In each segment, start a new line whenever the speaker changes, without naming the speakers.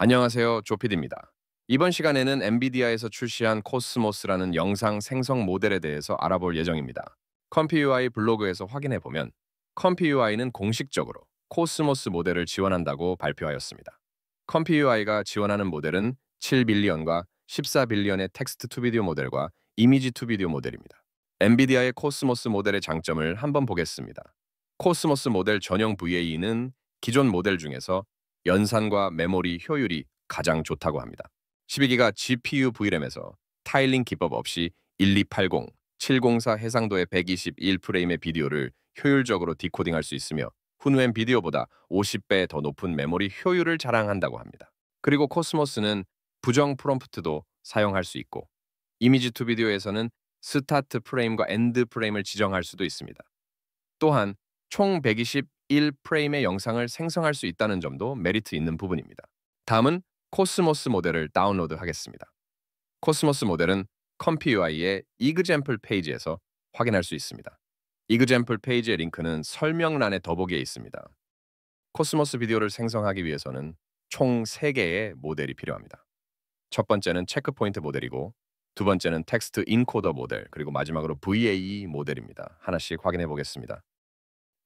안녕하세요. 조피디입니다. 이번 시간에는 엔비디아에서 출시한 코스모스라는 영상 생성 모델에 대해서 알아볼 예정입니다. 컴피UI 블로그에서 확인해보면 컴피UI는 공식적으로 코스모스 모델을 지원한다고 발표하였습니다. 컴피UI가 지원하는 모델은 7빌리언과 14빌리언의 텍스트 투 비디오 모델과 이미지 투 비디오 모델입니다. 엔비디아의 코스모스 모델의 장점을 한번 보겠습니다. 코스모스 모델 전용 VAE는 기존 모델 중에서 연산과 메모리 효율이 가장 좋다고 합니다. 12기가 GPU VRAM에서 타일링 기법 없이 1280, 704 해상도의 121프레임의 비디오를 효율적으로 디코딩할 수 있으며 훈웬 비디오보다 50배 더 높은 메모리 효율을 자랑한다고 합니다. 그리고 코스모스는 부정 프롬프트도 사용할 수 있고 이미지 투 비디오에서는 스타트 프레임과 엔드 프레임을 지정할 수도 있습니다. 또한 총120 1프레임의 영상을 생성할 수 있다는 점도 메리트 있는 부분입니다. 다음은 코스모스 모델을 다운로드 하겠습니다. 코스모스 모델은 컴피 UI의 이그젬플 페이지에서 확인할 수 있습니다. 이그젬플 페이지의 링크는 설명란에 더보기에 있습니다. 코스모스 비디오를 생성하기 위해서는 총 3개의 모델이 필요합니다. 첫 번째는 체크포인트 모델이고 두 번째는 텍스트 인코더 모델 그리고 마지막으로 VAE 모델입니다. 하나씩 확인해 보겠습니다.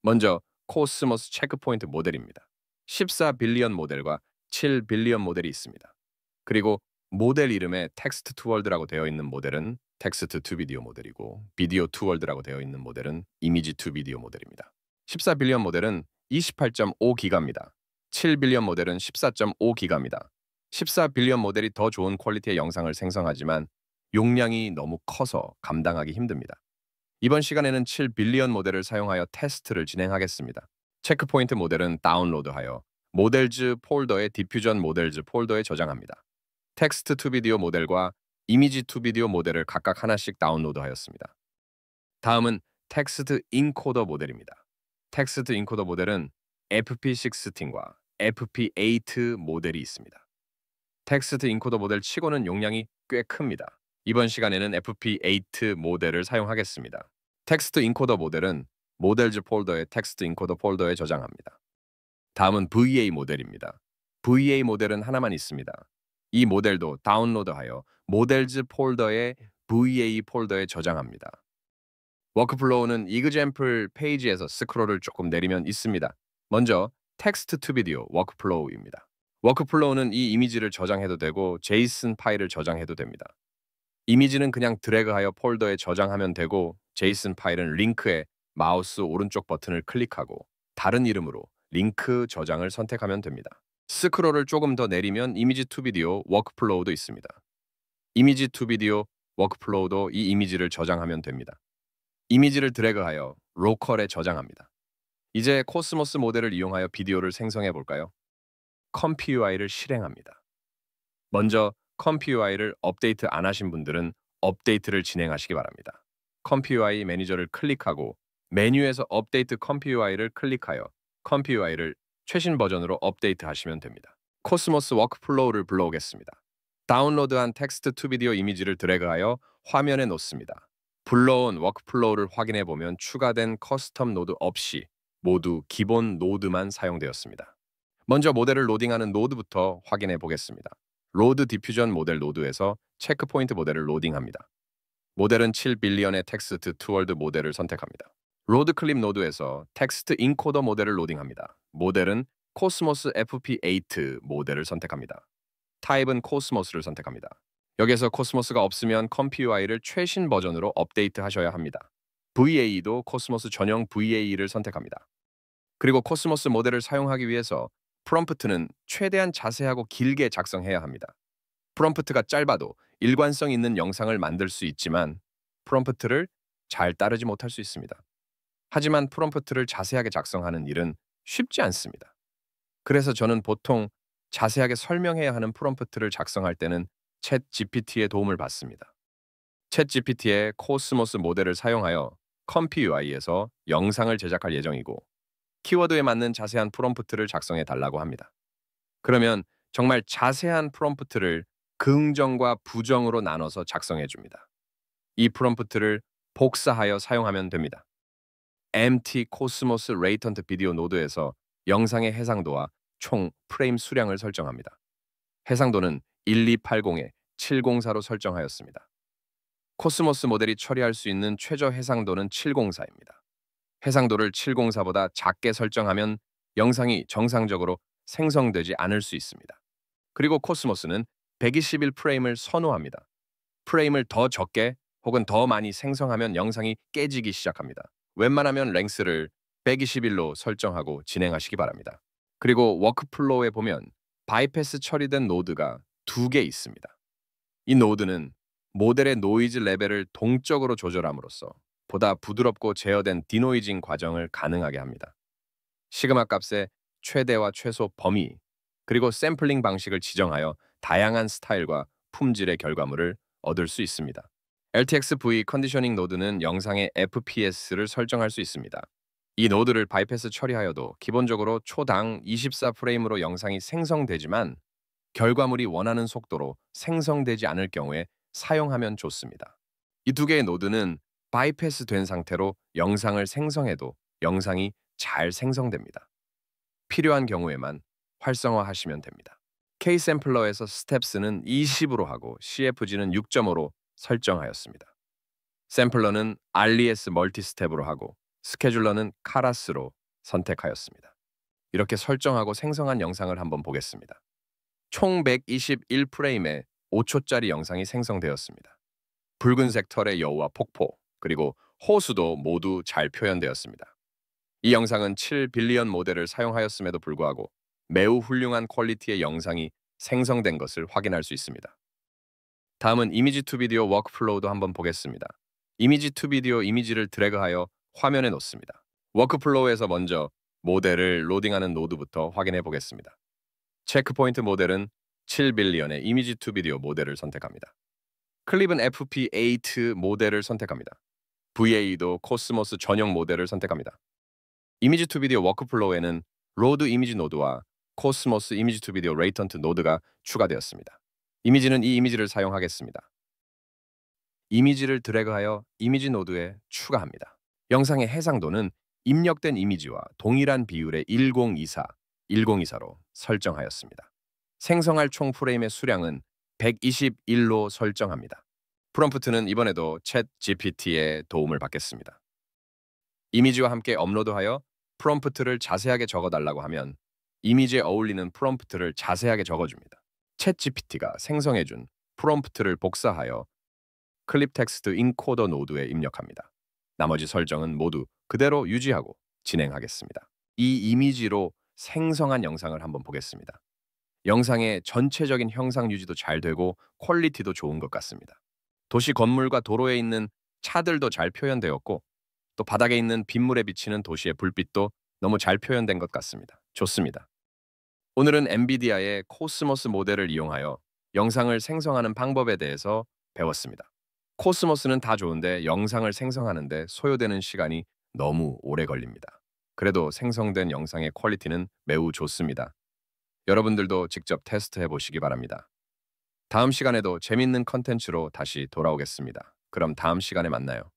먼저 코스모스 체크포인트 모델입니다. 14빌리언 모델과 7빌리언 모델이 있습니다. 그리고 모델 이름에 텍스트 투 월드라고 되어 있는 모델은 텍스트 투 비디오 모델이고 비디오 투 월드라고 되어 있는 모델은 이미지 투 비디오 모델입니다. 14빌리언 모델은 28.5기가입니다. 7빌리언 모델은 14.5기가입니다. 14빌리언 모델이 더 좋은 퀄리티의 영상을 생성하지만 용량이 너무 커서 감당하기 힘듭니다. 이번 시간에는 7빌리언 모델을 사용하여 테스트를 진행하겠습니다. 체크포인트 모델은 다운로드하여 모델즈 폴더의 디퓨전 모델즈 폴더에 저장합니다. 텍스트 투 비디오 모델과 이미지 투 비디오 모델을 각각 하나씩 다운로드하였습니다. 다음은 텍스트 인코더 모델입니다. 텍스트 인코더 모델은 FP16과 FP8 모델이 있습니다. 텍스트 인코더 모델 치고는 용량이 꽤 큽니다. 이번 시간에는 FP8 모델을 사용하겠습니다. 텍스트 인코더 모델은 모델즈 폴더의 텍스트 인코더 폴더에 저장합니다. 다음은 VA 모델입니다. VA 모델은 하나만 있습니다. 이 모델도 다운로드하여 모델즈 폴더의 VA 폴더에 저장합니다. 워크플로우는 이그젠플 페이지에서 스크롤을 조금 내리면 있습니다. 먼저 텍스트 투 비디오 워크플로우입니다. 워크플로우는 이 이미지를 저장해도 되고 제이슨 파일을 저장해도 됩니다. 이미지는 그냥 드래그하여 폴더에 저장하면 되고 제이슨 파일은 링크에 마우스 오른쪽 버튼을 클릭하고 다른 이름으로 링크 저장을 선택하면 됩니다. 스크롤을 조금 더 내리면 이미지 투 비디오 워크플로우도 있습니다. 이미지 투 비디오 워크플로우도 이 이미지를 저장하면 됩니다. 이미지를 드래그하여 로컬에 저장합니다. 이제 코스모스 모델을 이용하여 비디오를 생성해 볼까요? 컴피 UI를 실행합니다. 먼저 컴퓨아이를 업데이트 안 하신 분들은 업데이트를 진행하시기 바랍니다. 컴퓨아이 매니저를 클릭하고 메뉴에서 업데이트 컴퓨아이를 클릭하여 컴퓨아이를 최신 버전으로 업데이트하시면 됩니다. 코스모스 워크플로우를 불러오겠습니다. 다운로드한 텍스트 투 비디오 이미지를 드래그하여 화면에 놓습니다. 불러온 워크플로우를 확인해 보면 추가된 커스텀 노드 없이 모두 기본 노드만 사용되었습니다. 먼저 모델을 로딩하는 노드부터 확인해 보겠습니다. 로드 디퓨전 모델 노드에서 체크포인트 모델을 로딩합니다. 모델은 7빌리언의 텍스트 투월드 모델을 선택합니다. 로드 클립 노드에서 텍스트 인코더 모델을 로딩합니다. 모델은 코스모스 FP8 모델을 선택합니다. 타입은 코스모스를 선택합니다. 여기에서 코스모스가 없으면 컴피UI를 최신 버전으로 업데이트하셔야 합니다. VAE도 코스모스 전용 VAE를 선택합니다. 그리고 코스모스 모델을 사용하기 위해서 프롬프트는 최대한 자세하고 길게 작성해야 합니다. 프롬프트가 짧아도 일관성 있는 영상을 만들 수 있지만 프롬프트를 잘 따르지 못할 수 있습니다. 하지만 프롬프트를 자세하게 작성하는 일은 쉽지 않습니다. 그래서 저는 보통 자세하게 설명해야 하는 프롬프트를 작성할 때는 챗 GPT의 도움을 받습니다. 챗 GPT의 코스모스 모델을 사용하여 컴피 UI에서 영상을 제작할 예정이고 키워드에 맞는 자세한 프롬프트를 작성해 달라고 합니다. 그러면 정말 자세한 프롬프트를 긍정과 부정으로 나눠서 작성해 줍니다. 이 프롬프트를 복사하여 사용하면 됩니다. MT 코스모스 레이턴트 비디오 노드에서 영상의 해상도와 총 프레임 수량을 설정합니다. 해상도는 1280에 704로 설정하였습니다. 코스모스 모델이 처리할 수 있는 최저 해상도는 704입니다. 해상도를 704보다 작게 설정하면 영상이 정상적으로 생성되지 않을 수 있습니다. 그리고 코스모스는 121 프레임을 선호합니다. 프레임을 더 적게 혹은 더 많이 생성하면 영상이 깨지기 시작합니다. 웬만하면 랭스를 121로 설정하고 진행하시기 바랍니다. 그리고 워크플로우에 보면 바이패스 처리된 노드가 두 개 있습니다. 이 노드는 모델의 노이즈 레벨을 동적으로 조절함으로써 보다 부드럽고 제어된 디노이징 과정을 가능하게 합니다. 시그마 값의 최대와 최소 범위, 그리고 샘플링 방식을 지정하여 다양한 스타일과 품질의 결과물을 얻을 수 있습니다. LTX-V 컨디셔닝 노드는 영상의 FPS를 설정할 수 있습니다. 이 노드를 바이패스 처리하여도 기본적으로 초당 24프레임으로 영상이 생성되지만 결과물이 원하는 속도로 생성되지 않을 경우에 사용하면 좋습니다. 이 두 개의 노드는 바이패스 된 상태로 영상을 생성해도 영상이 잘 생성됩니다. 필요한 경우에만 활성화하시면 됩니다. K-샘플러에서 스텝스는 20으로 하고 CFG는 6.5로 설정하였습니다. 샘플러는 RES 멀티스텝으로 하고 스케줄러는 카라스로 선택하였습니다. 이렇게 설정하고 생성한 영상을 한번 보겠습니다. 총 121프레임에 5초짜리 영상이 생성되었습니다. 붉은색 털의 여우와 폭포, 그리고 호수도 모두 잘 표현되었습니다. 이 영상은 7빌리언 모델을 사용하였음에도 불구하고 매우 훌륭한 퀄리티의 영상이 생성된 것을 확인할 수 있습니다. 다음은 이미지 투 비디오 워크플로우도 한번 보겠습니다. 이미지 투 비디오 이미지를 드래그하여 화면에 놓습니다. 워크플로우에서 먼저 모델을 로딩하는 노드부터 확인해 보겠습니다. 체크포인트 모델은 7빌리언의 이미지 투 비디오 모델을 선택합니다. 클립은 FP8 모델을 선택합니다. VA도 코스모스 전용 모델을 선택합니다. 이미지 투 비디오 워크플로우에는 로드 이미지 노드와 코스모스 이미지 투 비디오 레이턴트 노드가 추가되었습니다. 이미지는 이 이미지를 사용하겠습니다. 이미지를 드래그하여 이미지 노드에 추가합니다. 영상의 해상도는 입력된 이미지와 동일한 비율의 1024, 1024로 설정하였습니다. 생성할 총 프레임의 수량은 121로 설정합니다. 프롬프트는 이번에도 챗 GPT의 도움을 받겠습니다. 이미지와 함께 업로드하여 프롬프트를 자세하게 적어달라고 하면 이미지에 어울리는 프롬프트를 자세하게 적어줍니다. 챗 GPT가 생성해준 프롬프트를 복사하여 클립 텍스트 인코더 노드에 입력합니다. 나머지 설정은 모두 그대로 유지하고 진행하겠습니다. 이 이미지로 생성한 영상을 한번 보겠습니다. 영상의 전체적인 형상 유지도 잘 되고 퀄리티도 좋은 것 같습니다. 도시 건물과 도로에 있는 차들도 잘 표현되었고 또 바닥에 있는 빗물에 비치는 도시의 불빛도 너무 잘 표현된 것 같습니다. 좋습니다. 오늘은 엔비디아의 코스모스 모델을 이용하여 영상을 생성하는 방법에 대해서 배웠습니다. 코스모스는 다 좋은데 영상을 생성하는데 소요되는 시간이 너무 오래 걸립니다. 그래도 생성된 영상의 퀄리티는 매우 좋습니다. 여러분들도 직접 테스트해 보시기 바랍니다. 다음 시간에도 재밌는 컨텐츠로 다시 돌아오겠습니다. 그럼 다음 시간에 만나요.